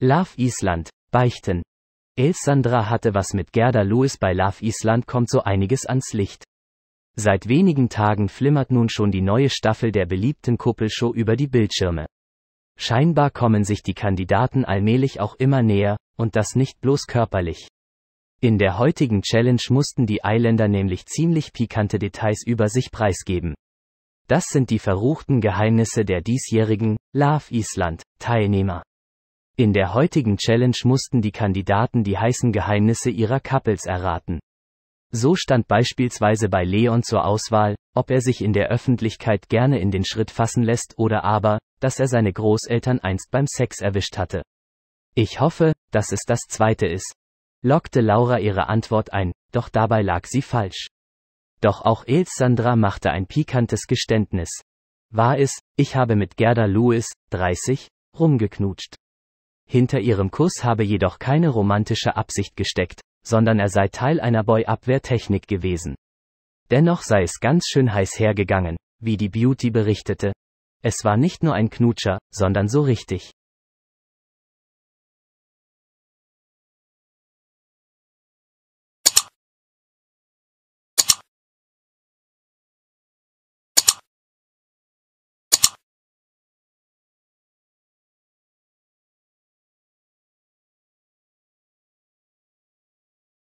Love Island, Beichten. Elsandra hatte was mit Gerda Lewis bei Love Island kommt so einiges ans Licht. Seit wenigen Tagen flimmert nun schon die neue Staffel der beliebten Kuppelshow über die Bildschirme. Scheinbar kommen sich die Kandidaten allmählich auch immer näher, und das nicht bloß körperlich. In der heutigen Challenge mussten die Eiländer nämlich ziemlich pikante Details über sich preisgeben. Das sind die verruchten Geheimnisse der diesjährigen Love Island Teilnehmer. In der heutigen Challenge mussten die Kandidaten die heißen Geheimnisse ihrer Couples erraten. So stand beispielsweise bei Leon zur Auswahl, ob er sich in der Öffentlichkeit gerne in den Schritt fassen lässt oder aber, dass er seine Großeltern einst beim Sex erwischt hatte. Ich hoffe, dass es das zweite ist. Lockte Laura ihre Antwort ein, doch dabei lag sie falsch. Doch auch Elsandra machte ein pikantes Geständnis. War es, ich habe mit Gerda Lewis, 30, rumgeknutscht. Hinter ihrem Kuss habe jedoch keine romantische Absicht gesteckt, sondern er sei Teil einer boy abwehrtechnik gewesen. Dennoch sei es ganz schön heiß hergegangen, wie die Beauty berichtete. Es war nicht nur ein Knutscher, sondern so richtig.